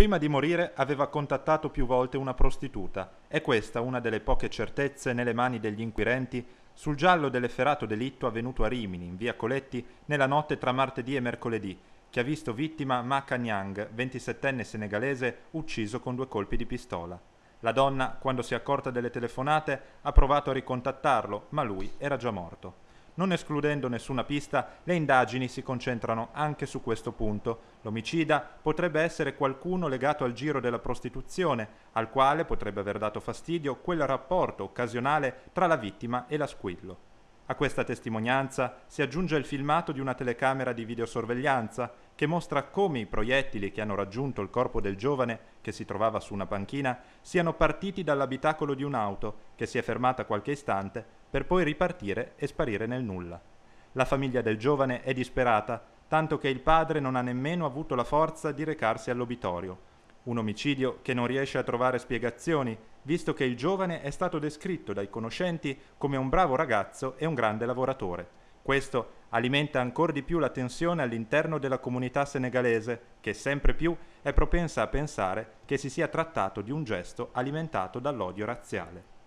Prima di morire aveva contattato più volte una prostituta, è questa una delle poche certezze nelle mani degli inquirenti sul giallo dell'efferato delitto avvenuto a Rimini, in via Coletti, nella notte tra martedì e mercoledì, che ha visto vittima Maka Nyang, 27enne senegalese, ucciso con due colpi di pistola. La donna, quando si è accorta delle telefonate, ha provato a ricontattarlo, ma lui era già morto. Non escludendo nessuna pista, le indagini si concentrano anche su questo punto. L'omicida potrebbe essere qualcuno legato al giro della prostituzione, al quale potrebbe aver dato fastidio quel rapporto occasionale tra la vittima e la squillo. A questa testimonianza si aggiunge il filmato di una telecamera di videosorveglianza che mostra come i proiettili che hanno raggiunto il corpo del giovane, che si trovava su una panchina, siano partiti dall'abitacolo di un'auto che si è fermata qualche istante per poi ripartire e sparire nel nulla. La famiglia del giovane è disperata, tanto che il padre non ha nemmeno avuto la forza di recarsi all'obitorio. Un omicidio che non riesce a trovare spiegazioni, visto che il giovane è stato descritto dai conoscenti come un bravo ragazzo e un grande lavoratore. Questo alimenta ancora di più la tensione all'interno della comunità senegalese, che sempre più è propensa a pensare che si sia trattato di un gesto alimentato dall'odio razziale.